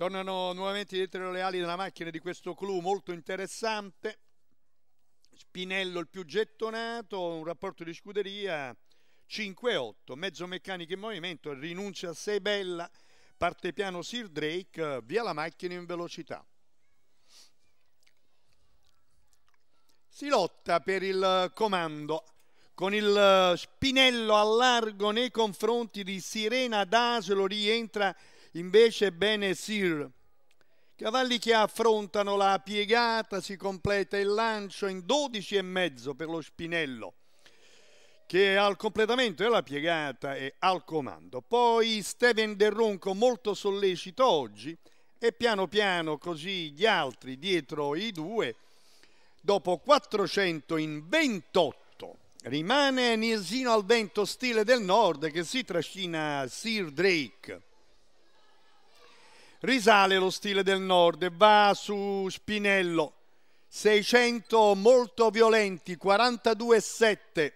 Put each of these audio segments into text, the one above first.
Tornano nuovamente dietro le ali della macchina di questo clou molto interessante. Spinello il più gettonato, un rapporto di scuderia 5-8, mezzo meccanico in movimento, rinuncia a 6 bella, parte piano Sir Drake, via la macchina in velocità. Si lotta per il comando con il spinello a largo nei confronti di Sirena D'Aselo rientra invece Bene Sir. Cavalli che affrontano la piegata, si completa il lancio in 12 e mezzo per lo Spinello che al completamento della piegata è al comando. Poi Steven De Ronco molto sollecito oggi e piano piano così gli altri dietro i due dopo 400 in 28 rimane Nisino al vento stile del nord che si trascina Sir Drake risale lo stile del nord e va su Spinello. 600 molto violenti, 42,7.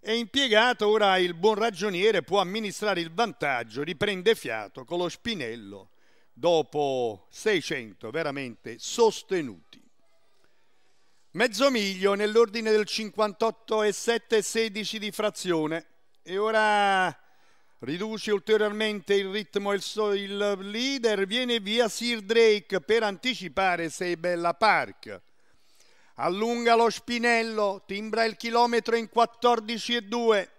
È impiegato, ora il buon ragioniere può amministrare il vantaggio, riprende fiato con lo Spinello dopo 600 veramente sostenuti. Mezzo miglio nell'ordine del 58,7 16 di frazione e ora riduce ulteriormente il ritmo il, so, il leader, viene via Sir Drake per anticipare Seibella Park. Allunga lo spinello, timbra il chilometro in 14 e 2.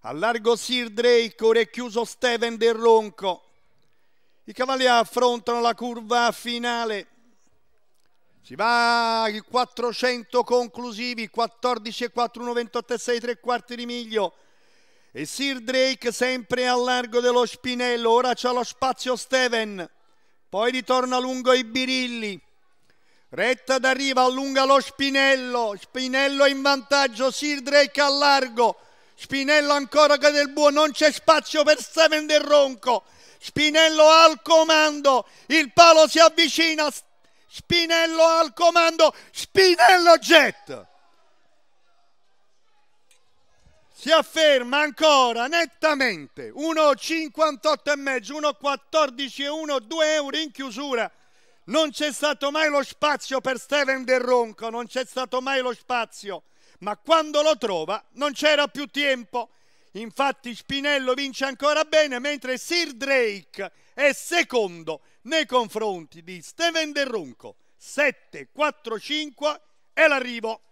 Allargo Sir Drake, ora è chiuso Steven del Ronco. I cavalli affrontano la curva finale. Si va ai 400 conclusivi, 14 e 4, 1, 28 e 6, 3 quarti di miglio. E Sir Drake sempre al largo dello Spinello, ora c'è lo spazio Steven, poi ritorna lungo i birilli. Retta d'arriva allunga lo Spinello, Spinello in vantaggio, Sir Drake al largo, Spinello ancora che del buo, non c'è spazio per Steven del Ronco, Spinello al comando, il palo si avvicina, Spinello al comando, Spinello jet! si afferma ancora nettamente 1,58 e mezzo, 1,14 e 1,2 euro in chiusura. Non c'è stato mai lo spazio per Steven Del Ronco, non c'è stato mai lo spazio, ma quando lo trova non c'era più tempo. Infatti Spinello vince ancora bene mentre Sir Drake è secondo nei confronti di Steven Del Ronco 7-4-5 e l'arrivo.